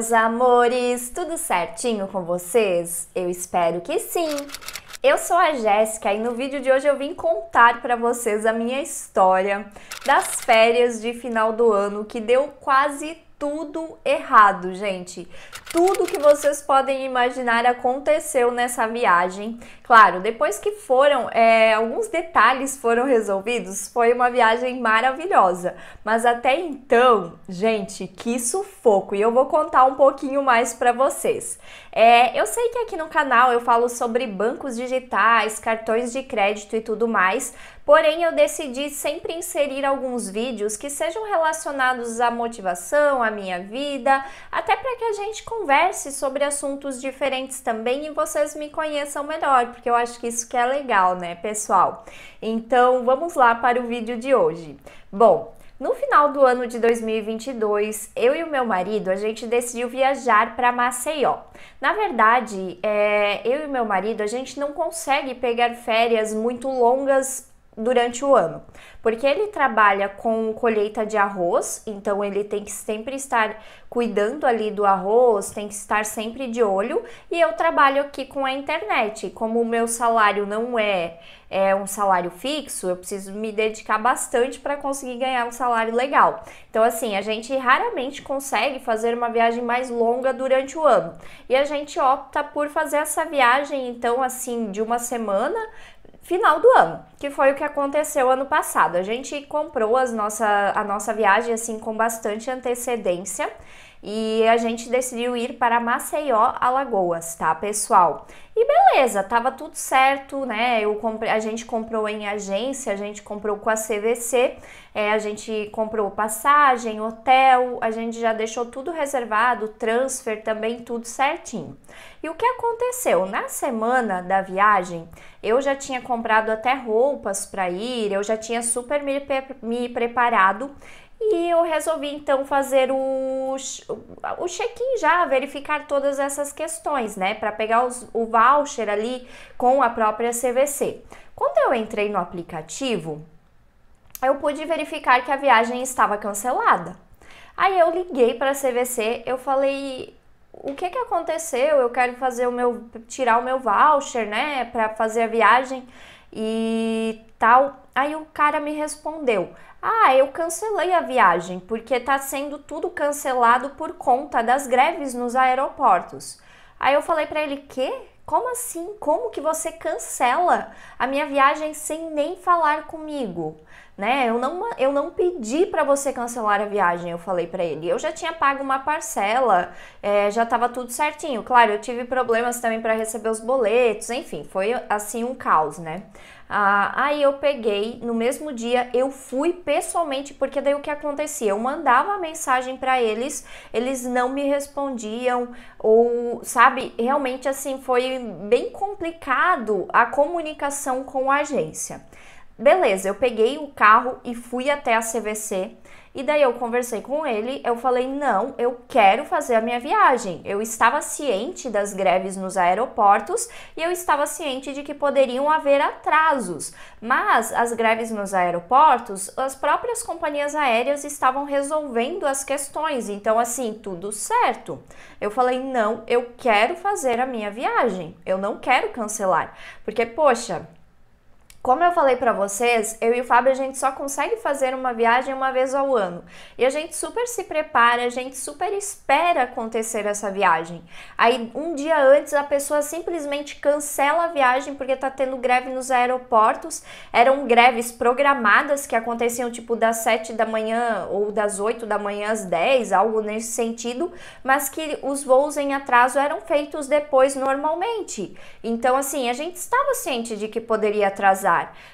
meus amores! Tudo certinho com vocês? Eu espero que sim! Eu sou a Jéssica e no vídeo de hoje eu vim contar para vocês a minha história das férias de final do ano que deu quase tudo errado, gente. Tudo que vocês podem imaginar aconteceu nessa viagem. Claro, depois que foram, é, alguns detalhes foram resolvidos, foi uma viagem maravilhosa. Mas até então, gente, que sufoco! E eu vou contar um pouquinho mais para vocês. É, eu sei que aqui no canal eu falo sobre bancos digitais, cartões de crédito e tudo mais, Porém, eu decidi sempre inserir alguns vídeos que sejam relacionados à motivação, à minha vida, até para que a gente converse sobre assuntos diferentes também e vocês me conheçam melhor, porque eu acho que isso que é legal, né, pessoal? Então, vamos lá para o vídeo de hoje. Bom, no final do ano de 2022, eu e o meu marido, a gente decidiu viajar para Maceió. Na verdade, é, eu e meu marido, a gente não consegue pegar férias muito longas durante o ano. Porque ele trabalha com colheita de arroz, então ele tem que sempre estar cuidando ali do arroz, tem que estar sempre de olho. E eu trabalho aqui com a internet. Como o meu salário não é, é um salário fixo, eu preciso me dedicar bastante para conseguir ganhar um salário legal. Então, assim, a gente raramente consegue fazer uma viagem mais longa durante o ano. E a gente opta por fazer essa viagem, então, assim, de uma semana final do ano, que foi o que aconteceu ano passado. A gente comprou as nossa, a nossa viagem assim com bastante antecedência e a gente decidiu ir para Maceió, Alagoas, tá, pessoal? E beleza, tava tudo certo, né? Eu comprei, a gente comprou em agência, a gente comprou com a CVC, é, a gente comprou passagem, hotel, a gente já deixou tudo reservado, transfer também, tudo certinho. E o que aconteceu? Na semana da viagem, eu já tinha comprado até roupas para ir, eu já tinha super me, me preparado e eu resolvi então fazer o, o check-in já, verificar todas essas questões, né? Para pegar os, o voucher ali com a própria CVC. Quando eu entrei no aplicativo, eu pude verificar que a viagem estava cancelada. Aí eu liguei para a CVC, eu falei, o que que aconteceu? Eu quero fazer o meu tirar o meu voucher, né, para fazer a viagem e tal. Aí o cara me respondeu: Ah, eu cancelei a viagem porque tá sendo tudo cancelado por conta das greves nos aeroportos. Aí eu falei para ele: Que? Como assim? Como que você cancela a minha viagem sem nem falar comigo? né? Eu não, eu não pedi para você cancelar a viagem, eu falei para ele. Eu já tinha pago uma parcela, é, já estava tudo certinho. Claro, eu tive problemas também para receber os boletos, enfim, foi assim um caos, né? Ah, aí eu peguei, no mesmo dia eu fui pessoalmente, porque daí o que acontecia? Eu mandava mensagem para eles, eles não me respondiam, ou sabe, realmente assim foi bem complicado a comunicação com a agência. Beleza, eu peguei o carro e fui até a CVC. E daí eu conversei com ele, eu falei: "Não, eu quero fazer a minha viagem". Eu estava ciente das greves nos aeroportos e eu estava ciente de que poderiam haver atrasos, mas as greves nos aeroportos, as próprias companhias aéreas estavam resolvendo as questões, então assim, tudo certo. Eu falei: "Não, eu quero fazer a minha viagem. Eu não quero cancelar". Porque poxa, como eu falei para vocês, eu e o Fábio a gente só consegue fazer uma viagem uma vez ao ano. E a gente super se prepara, a gente super espera acontecer essa viagem. Aí um dia antes a pessoa simplesmente cancela a viagem porque tá tendo greve nos aeroportos. Eram greves programadas que aconteciam tipo das 7 da manhã ou das 8 da manhã às 10, algo nesse sentido, mas que os voos em atraso eram feitos depois normalmente. Então assim, a gente estava ciente de que poderia atrasar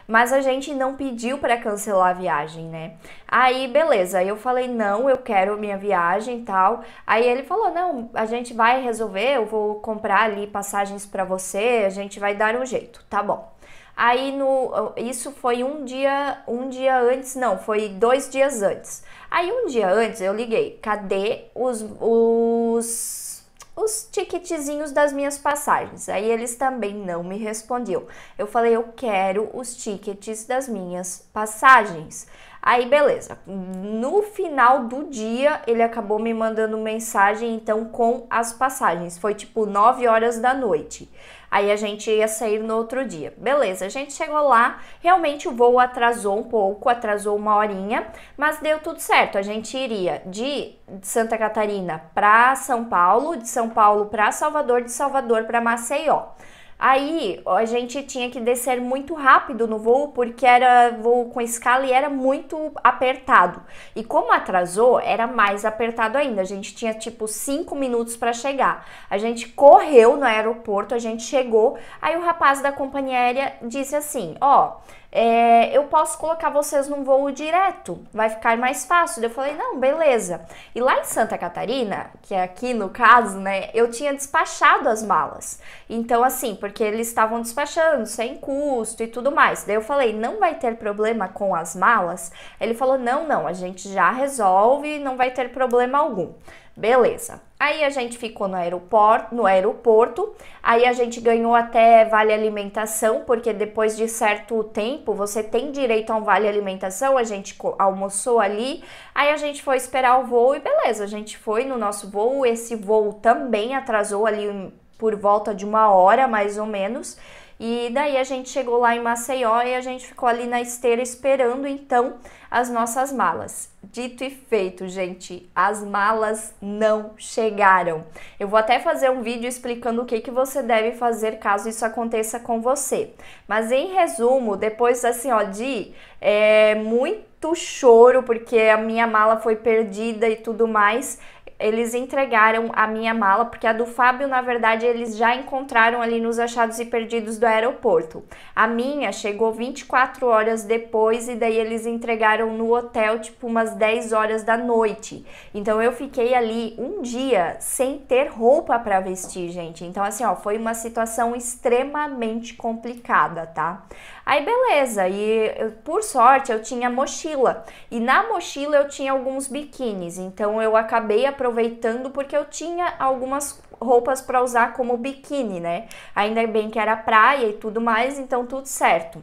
mas a gente não pediu para cancelar a viagem, né? Aí, beleza, eu falei, não, eu quero minha viagem e tal. Aí ele falou, não, a gente vai resolver, eu vou comprar ali passagens para você, a gente vai dar um jeito, tá bom. Aí no isso foi um dia, um dia antes, não, foi dois dias antes. Aí um dia antes eu liguei, cadê os os os ticketzinhos das minhas passagens. Aí eles também não me respondiam. Eu falei, eu quero os tickets das minhas passagens. Aí, beleza. No final do dia, ele acabou me mandando mensagem, então, com as passagens. Foi tipo 9 horas da noite. Aí a gente ia sair no outro dia. Beleza, a gente chegou lá, realmente o voo atrasou um pouco, atrasou uma horinha, mas deu tudo certo. A gente iria de Santa Catarina para São Paulo, de São Paulo para Salvador, de Salvador para Maceió. Aí a gente tinha que descer muito rápido no voo, porque era voo com escala e era muito apertado. E como atrasou, era mais apertado ainda. A gente tinha tipo cinco minutos para chegar. A gente correu no aeroporto, a gente chegou. Aí o rapaz da companhia aérea disse assim: Ó. Oh, é, eu posso colocar vocês num voo direto, vai ficar mais fácil. Eu falei, não, beleza. E lá em Santa Catarina, que é aqui no caso, né, eu tinha despachado as malas. Então, assim, porque eles estavam despachando sem custo e tudo mais. Daí eu falei, não vai ter problema com as malas? Ele falou, não, não, a gente já resolve, não vai ter problema algum. Beleza. Aí a gente ficou no aeroporto, no aeroporto. Aí a gente ganhou até vale alimentação, porque depois de certo tempo você tem direito a um vale alimentação. A gente almoçou ali. Aí a gente foi esperar o voo e beleza, a gente foi no nosso voo. Esse voo também atrasou ali por volta de uma hora, mais ou menos. E daí a gente chegou lá em Maceió e a gente ficou ali na esteira esperando então as nossas malas. Dito e feito, gente, as malas não chegaram. Eu vou até fazer um vídeo explicando o que, que você deve fazer caso isso aconteça com você. Mas em resumo, depois assim, ó, de é, muito choro porque a minha mala foi perdida e tudo mais, eles entregaram a minha mala, porque a do Fábio, na verdade, eles já encontraram ali nos achados e perdidos do aeroporto. A minha chegou 24 horas depois e daí eles entregaram no hotel, tipo, umas 10 horas da noite. Então eu fiquei ali um dia sem ter roupa para vestir, gente. Então, assim, ó, foi uma situação extremamente complicada, tá? Aí beleza, e por sorte eu tinha mochila. E na mochila eu tinha alguns biquínis, então eu acabei aproveitando aproveitando porque eu tinha algumas roupas para usar como biquíni, né? Ainda bem que era praia e tudo mais, então tudo certo.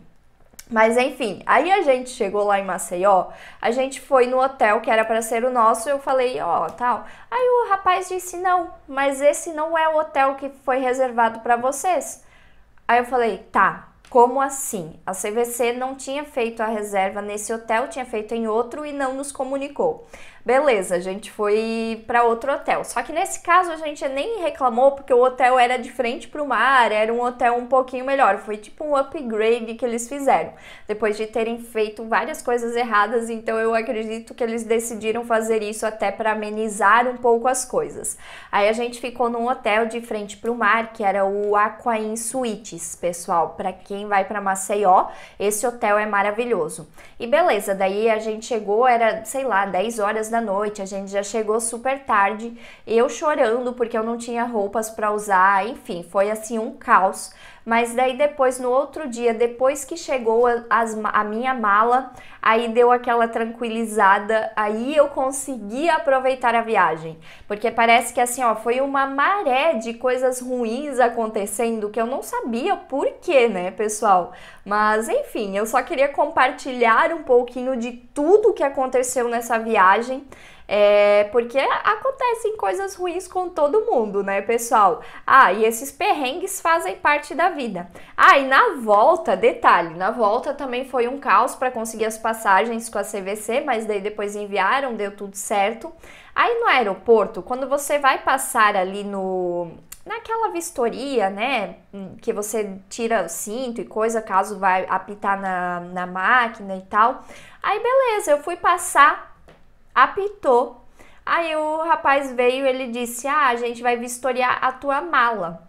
Mas enfim, aí a gente chegou lá em Maceió, a gente foi no hotel que era para ser o nosso, eu falei, ó, oh, tal. Aí o rapaz disse: "Não, mas esse não é o hotel que foi reservado para vocês". Aí eu falei: "Tá, como assim? A CVC não tinha feito a reserva nesse hotel, tinha feito em outro e não nos comunicou. Beleza, a gente foi para outro hotel. Só que nesse caso a gente nem reclamou porque o hotel era de frente para o mar, era um hotel um pouquinho melhor. Foi tipo um upgrade que eles fizeram depois de terem feito várias coisas erradas. Então eu acredito que eles decidiram fazer isso até para amenizar um pouco as coisas. Aí a gente ficou num hotel de frente para o mar que era o Aquain Suites, pessoal. Para quem vai para Maceió, esse hotel é maravilhoso. E beleza, daí a gente chegou, era sei lá 10 horas da noite, a gente já chegou super tarde, eu chorando porque eu não tinha roupas para usar, enfim, foi assim um caos. Mas daí depois, no outro dia, depois que chegou a, a minha mala, aí deu aquela tranquilizada, aí eu consegui aproveitar a viagem. Porque parece que assim, ó, foi uma maré de coisas ruins acontecendo que eu não sabia por quê, né, pessoal? Mas enfim, eu só queria compartilhar um pouquinho de tudo que aconteceu nessa viagem. É, porque acontecem coisas ruins com todo mundo, né, pessoal? Ah, e esses perrengues fazem parte da vida. Ah, e na volta, detalhe, na volta também foi um caos para conseguir as passagens com a CVC, mas daí depois enviaram, deu tudo certo. Aí no aeroporto, quando você vai passar ali no naquela vistoria, né, que você tira o cinto e coisa, caso vai apitar na, na máquina e tal. Aí beleza, eu fui passar apitou. Aí o rapaz veio, ele disse: "Ah, a gente vai vistoriar a tua mala".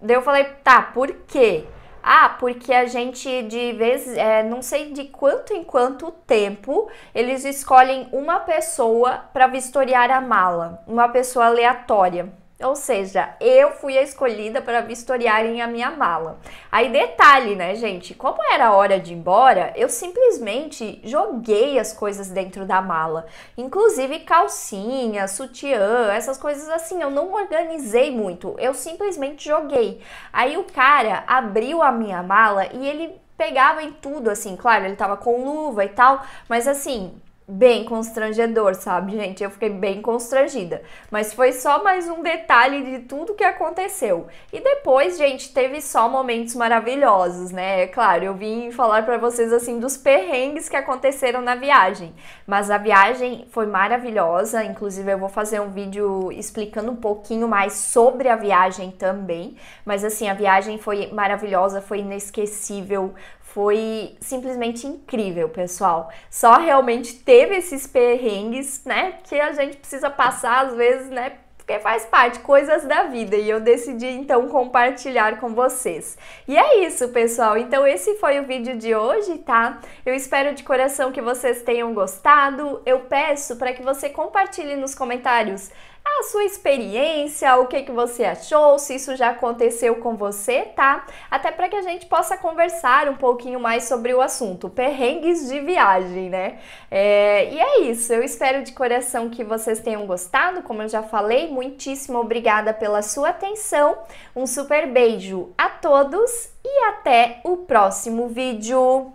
Daí eu falei: "Tá, por quê?" Ah, porque a gente de vez, é, não sei de quanto em quanto tempo, eles escolhem uma pessoa para vistoriar a mala, uma pessoa aleatória. Ou seja, eu fui a escolhida para vistoriarem a minha mala. Aí detalhe, né, gente? Como era a hora de ir embora, eu simplesmente joguei as coisas dentro da mala. Inclusive calcinha, sutiã, essas coisas assim, eu não organizei muito. Eu simplesmente joguei. Aí o cara abriu a minha mala e ele pegava em tudo assim, claro, ele tava com luva e tal, mas assim, bem constrangedor, sabe, gente? Eu fiquei bem constrangida. Mas foi só mais um detalhe de tudo que aconteceu. E depois, gente, teve só momentos maravilhosos, né? É claro, eu vim falar para vocês assim dos perrengues que aconteceram na viagem. Mas a viagem foi maravilhosa, inclusive eu vou fazer um vídeo explicando um pouquinho mais sobre a viagem também. Mas assim, a viagem foi maravilhosa, foi inesquecível, foi simplesmente incrível, pessoal. Só realmente teve esses perrengues, né? Que a gente precisa passar às vezes, né? porque faz parte, coisas da vida, e eu decidi então compartilhar com vocês. E é isso, pessoal. Então esse foi o vídeo de hoje, tá? Eu espero de coração que vocês tenham gostado. Eu peço para que você compartilhe nos comentários a sua experiência, o que, que você achou, se isso já aconteceu com você, tá? Até para que a gente possa conversar um pouquinho mais sobre o assunto, perrengues de viagem, né? É, e é isso, eu espero de coração que vocês tenham gostado, como eu já falei, muitíssimo obrigada pela sua atenção, um super beijo a todos e até o próximo vídeo.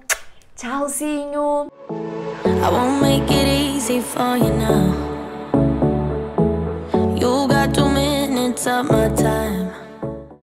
Tchauzinho! You got two minutes of my time.